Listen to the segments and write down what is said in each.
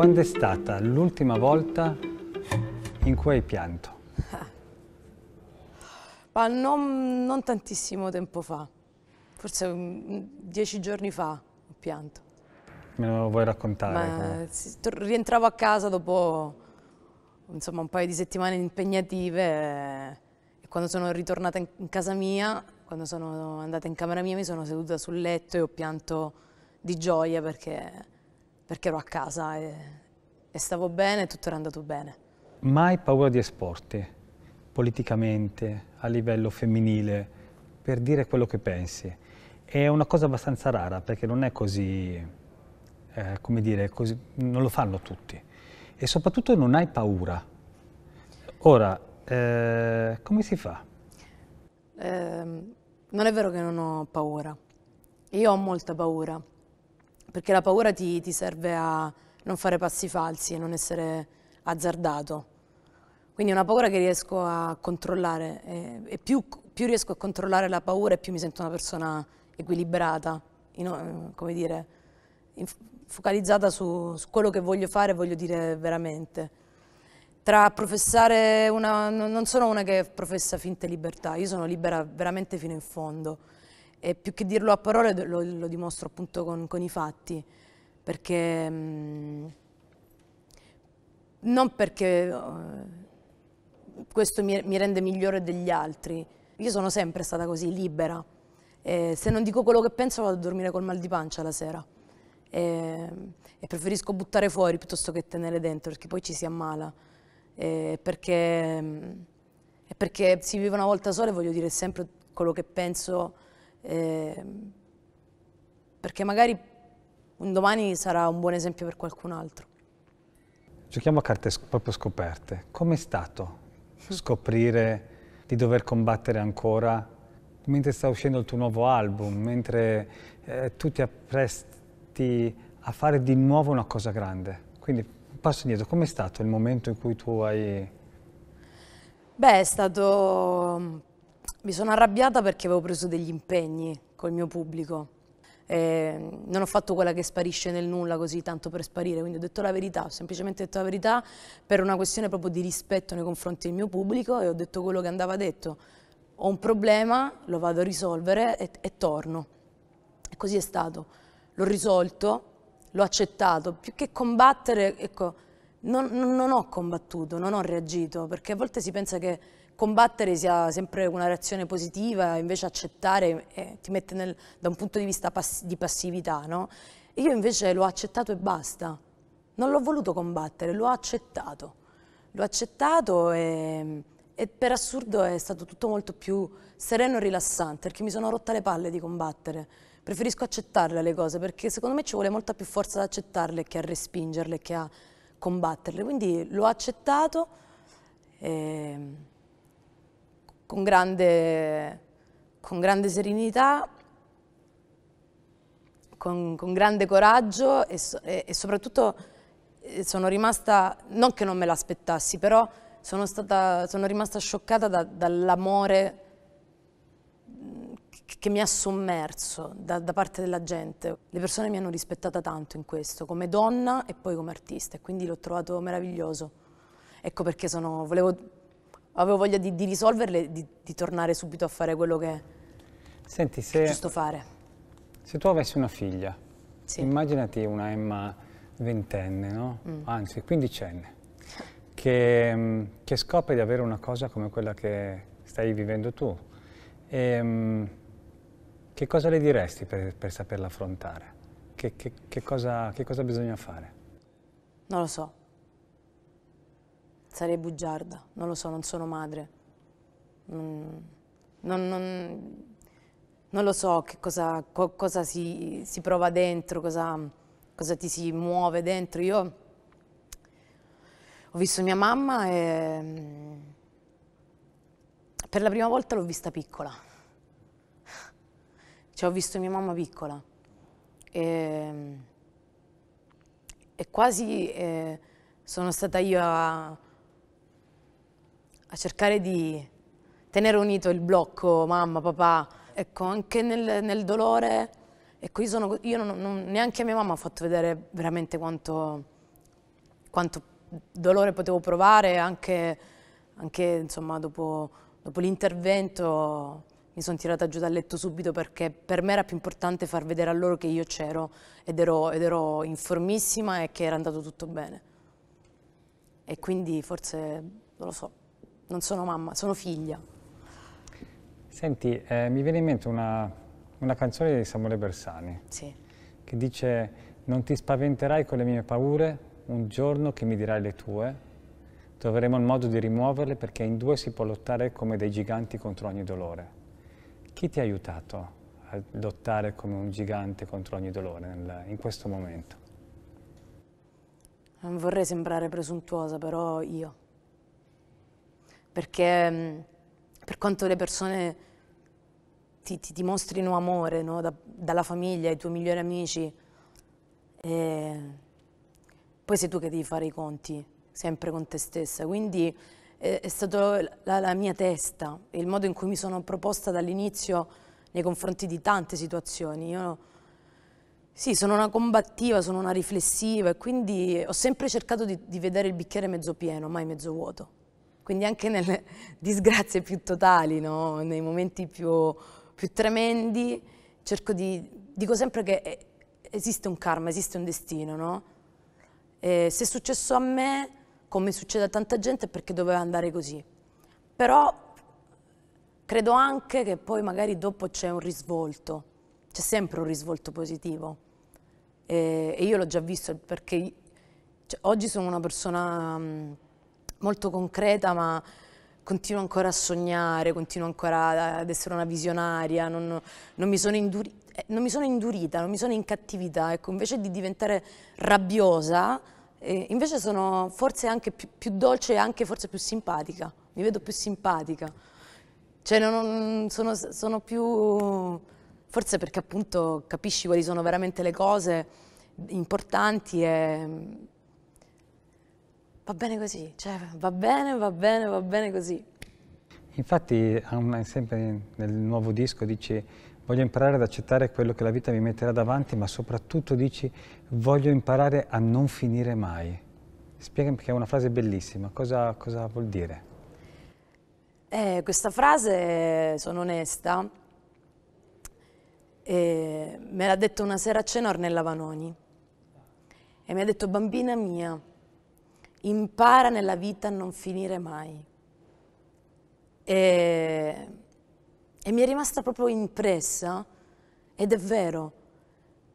Quando è stata l'ultima volta in cui hai pianto? Ah. Ma non, non tantissimo tempo fa, forse dieci giorni fa ho pianto. Me lo vuoi raccontare? Ma, rientravo a casa dopo insomma, un paio di settimane impegnative e quando sono ritornata in casa mia, quando sono andata in camera mia mi sono seduta sul letto e ho pianto di gioia perché perché ero a casa e, e stavo bene e tutto era andato bene. Mai paura di esporti, politicamente, a livello femminile, per dire quello che pensi. È una cosa abbastanza rara perché non è così, eh, come dire, così, non lo fanno tutti. E soprattutto non hai paura. Ora, eh, come si fa? Eh, non è vero che non ho paura. Io ho molta paura perché la paura ti, ti serve a non fare passi falsi e non essere azzardato. Quindi è una paura che riesco a controllare e, e più, più, riesco a controllare la paura e più mi sento una persona equilibrata, in, come dire, in, focalizzata su, su, quello che voglio fare e voglio dire veramente. Tra professare una... non sono una che professa finte libertà, io sono libera veramente fino in fondo e più che dirlo a parole lo, lo dimostro appunto con, con, i fatti, perché mh, mm, non perché uh, questo mi, mi, rende migliore degli altri, io sono sempre stata così libera, e se non dico quello che penso vado a dormire col mal di pancia la sera e, e preferisco buttare fuori piuttosto che tenere dentro perché poi ci si ammala, e perché, mh, mm, perché si vive una volta sola e voglio dire sempre quello che penso Ehm, perché magari un domani sarà un buon esempio per qualcun altro. Giochiamo a carte proprio scoperte. Com'è stato scoprire di dover combattere ancora mentre sta uscendo il tuo nuovo album, mentre eh, tu ti appresti a fare di nuovo una cosa grande? Quindi passo indietro, com'è stato il momento in cui tu hai... Beh, è stato mi sono arrabbiata perché avevo preso degli impegni col mio pubblico. Eh, non ho fatto quella che sparisce nel nulla così tanto per sparire, quindi ho detto la verità, ho semplicemente detto la verità per una questione proprio di rispetto nei confronti del mio pubblico e ho detto quello che andava detto. Ho un problema, lo vado a risolvere e, e torno. E così è stato. L'ho risolto, l'ho accettato. Più che combattere, ecco, non, non ho combattuto, non ho reagito, perché a volte si pensa che combattere sia sempre una reazione positiva, invece accettare eh, ti mette nel, da un punto di vista pass di passività, no? Io invece l'ho accettato e basta. Non l'ho voluto combattere, l'ho accettato. L'ho accettato e, e per assurdo è stato tutto molto più sereno e rilassante, perché mi sono rotta le palle di combattere preferisco accettarle le cose perché secondo me ci vuole molta più forza ad accettarle che a respingerle, che a combatterle. Quindi l'ho accettato. E con grande, con grande serenità, con, con, grande coraggio e, e, e soprattutto eh, sono rimasta, non che non me l'aspettassi, però sono, stata, sono rimasta scioccata da, dall'amore che mi ha sommerso da, da, parte della gente. Le persone mi hanno rispettata tanto in questo, come donna e poi come artista, e quindi l'ho trovato meraviglioso. Ecco perché sono, volevo avevo voglia di, di risolverle, di, di, tornare subito a fare quello che Senti, se, è giusto fare. Se tu avessi una figlia, sì. immaginati una Emma ventenne, no? mm. anzi quindicenne, che, mm, che, scopre di avere una cosa come quella che stai vivendo tu, e, ehm, che cosa le diresti per, per saperla affrontare? Che, che, cosa, che cosa bisogna fare? Non lo so sarei bugiarda, non lo so, non sono madre. Non, non, non, non lo so che cosa, co, cosa si, si, prova dentro, cosa, cosa, ti si muove dentro. Io ho visto mia mamma e mm, per la prima volta l'ho vista piccola. Cioè ho visto mia mamma piccola. E, mm, e quasi eh, sono stata io a a cercare di tenere unito il blocco mamma, papà, ecco, anche nel, nel dolore. Ecco, io, sono, io non, non, neanche a mia mamma ho fatto vedere veramente quanto, quanto dolore potevo provare, anche, anche insomma, dopo, dopo l'intervento mi sono tirata giù dal letto subito perché per me era più importante far vedere a loro che io c'ero ed ero, ed ero informissima e che era andato tutto bene. E quindi forse, non lo so, non sono mamma, sono figlia. Senti, eh, mi viene in mente una, una canzone di Samuele Bersani sì. che dice non ti spaventerai con le mie paure, un giorno che mi dirai le tue, troveremo il modo di rimuoverle perché in due si può lottare come dei giganti contro ogni dolore. Chi ti ha aiutato a lottare come un gigante contro ogni dolore nel, in questo momento? Non vorrei sembrare presuntuosa, però io perché mm, per quanto le persone ti, ti dimostrino amore no? da, dalla famiglia, ai tuoi migliori amici, e eh, poi sei tu che devi fare i conti, sempre con te stessa. Quindi eh, è, è stata la, la, mia testa, il modo in cui mi sono proposta dall'inizio nei confronti di tante situazioni. Io, sì, sono una combattiva, sono una riflessiva e quindi ho sempre cercato di, di vedere il bicchiere mezzo pieno, mai mezzo vuoto. Quindi anche nelle disgrazie più totali, no? nei momenti più, più tremendi, di, dico sempre che eh, esiste un karma, esiste un destino, no? se è successo a me, come succede a tanta gente, è perché doveva andare così. Però credo anche che poi magari dopo c'è un risvolto, c'è sempre un risvolto positivo. E, io l'ho già visto perché cioè, oggi sono una persona molto concreta, ma continuo ancora a sognare, continuo ancora ad essere una visionaria, non, non, mi, sono induri, eh, non mi sono indurita, non mi sono incattivita, ecco, invece di diventare rabbiosa, eh, invece sono forse anche più, più dolce e anche forse più simpatica, mi vedo più simpatica, cioè non, sono, sono più, forse perché appunto capisci quali sono veramente le cose importanti e va bene così, cioè va bene, va bene, va bene così. Infatti sempre nel nuovo disco dici voglio imparare ad accettare quello che la vita mi metterà davanti, ma soprattutto dici voglio imparare a non finire mai. Spiegami perché è una frase bellissima, cosa, cosa vuol dire? Eh, questa frase, eh, sono onesta, eh, me l'ha detta una sera a cena Ornella Vanoni e mi ha detto bambina mia, impara nella vita a non finire mai. E, e mi è rimasta proprio impressa, ed è vero,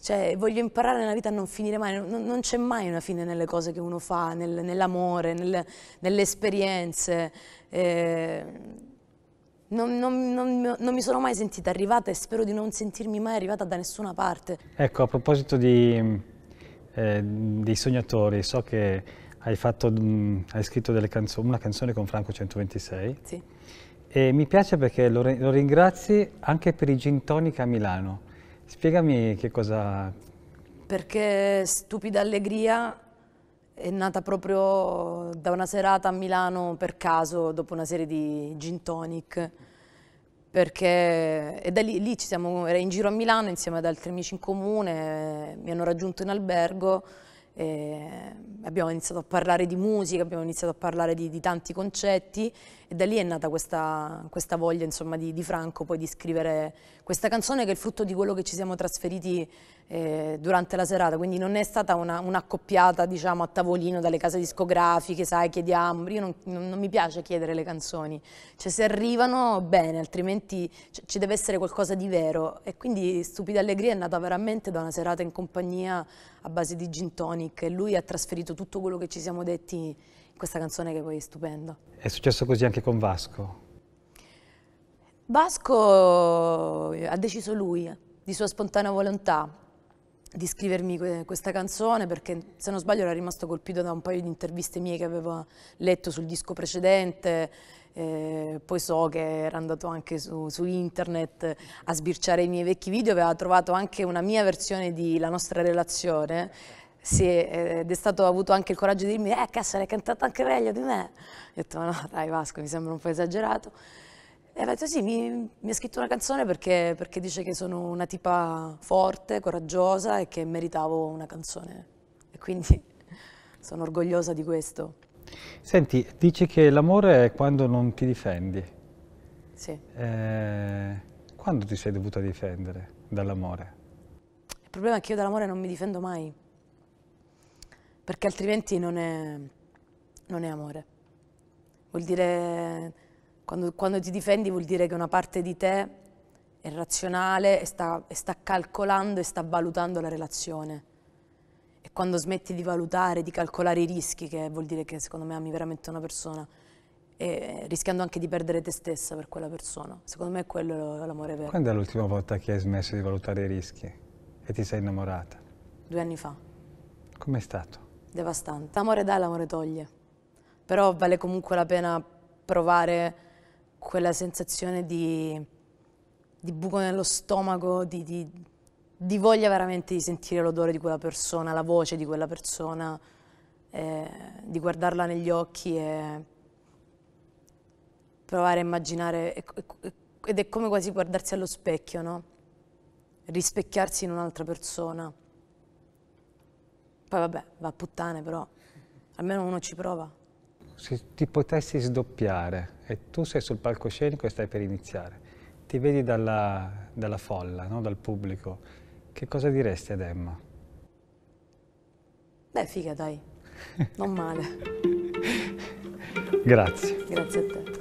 cioè, voglio imparare nella vita a non finire mai, non, non c'è mai una fine nelle cose che uno fa, nel, nell'amore, nel, nelle esperienze. Eh, non, non, non, mi sono mai sentita arrivata e spero di non sentirmi mai arrivata da nessuna parte. Ecco, a proposito di, eh, dei sognatori, so che hai, fatto, mh, mm, hai scritto canzo una canzone con Franco 126. Sì. E mi piace perché lo, lo ringrazi anche per i gin tonic a Milano. Spiegami che cosa... Perché Stupida Allegria è nata proprio da una serata a Milano per caso, dopo una serie di gin tonic. Perché e da lì, lì ci siamo, era in giro a Milano insieme ad altri amici in comune, mi hanno raggiunto in albergo eh, abbiamo iniziato a parlare di musica, abbiamo iniziato a parlare di, di tanti concetti e da lì è nata questa, questa voglia insomma, di, di, Franco poi di scrivere questa canzone che è il frutto di quello che ci siamo trasferiti eh, durante la serata, quindi non è stata un'accoppiata una diciamo, a tavolino dalle case discografiche, sai, chiediamo, io non, non, mi piace chiedere le canzoni, cioè se arrivano bene, altrimenti ci deve essere qualcosa di vero e quindi Stupida Allegria è nata veramente da una serata in compagnia a base di gin tonic e lui ha trasferito tutto quello che ci siamo detti in questa canzone che poi è stupenda. È successo così anche con Vasco? Vasco eh, ha deciso lui, di sua spontanea volontà, di scrivermi questa canzone perché se non sbaglio era rimasto colpito da un paio di interviste mie che aveva letto sul disco precedente, eh, poi so che era andato anche su, su, internet a sbirciare i miei vecchi video, aveva trovato anche una mia versione di La nostra relazione sì, ed è stato avuto anche il coraggio di dirmi, eh cazzo l'hai cantata anche meglio di me, ho detto no dai Vasco mi sembra un po' esagerato. E ha detto sì, mi, mi, ha scritto una canzone perché, perché, dice che sono una tipa forte, coraggiosa e che meritavo una canzone. E quindi sono orgogliosa di questo. Senti, dici che l'amore è quando non ti difendi. Sì. Eh, quando ti sei dovuta difendere dall'amore? Il problema è che io dall'amore non mi difendo mai, perché altrimenti non è, non è amore. Vuol dire quando, quando, ti difendi vuol dire che una parte di te è razionale e sta, e sta calcolando e sta valutando la relazione. E quando smetti di valutare, di calcolare i rischi, che vuol dire che secondo me ami veramente una persona, e rischiando anche di perdere te stessa per quella persona. Secondo me quello è l'amore vero. Quando è l'ultima volta che hai smesso di valutare i rischi e ti sei innamorata? Due anni fa. Com'è stato? Devastante. L'amore dà, l'amore toglie. Però vale comunque la pena provare quella sensazione di, di buco nello stomaco, di, di, di, voglia veramente di sentire l'odore di quella persona, la voce di quella persona, eh, di guardarla negli occhi e provare a immaginare, ed è come quasi guardarsi allo specchio, no? rispecchiarsi in un'altra persona. Poi vabbè, va a puttane però, almeno uno ci prova se ti potessi sdoppiare e tu sei sul palcoscenico e stai per iniziare, ti vedi dalla, dalla folla, no? dal pubblico, che cosa diresti ad Emma? Beh, figa, dai, non male. Grazie. Grazie a te.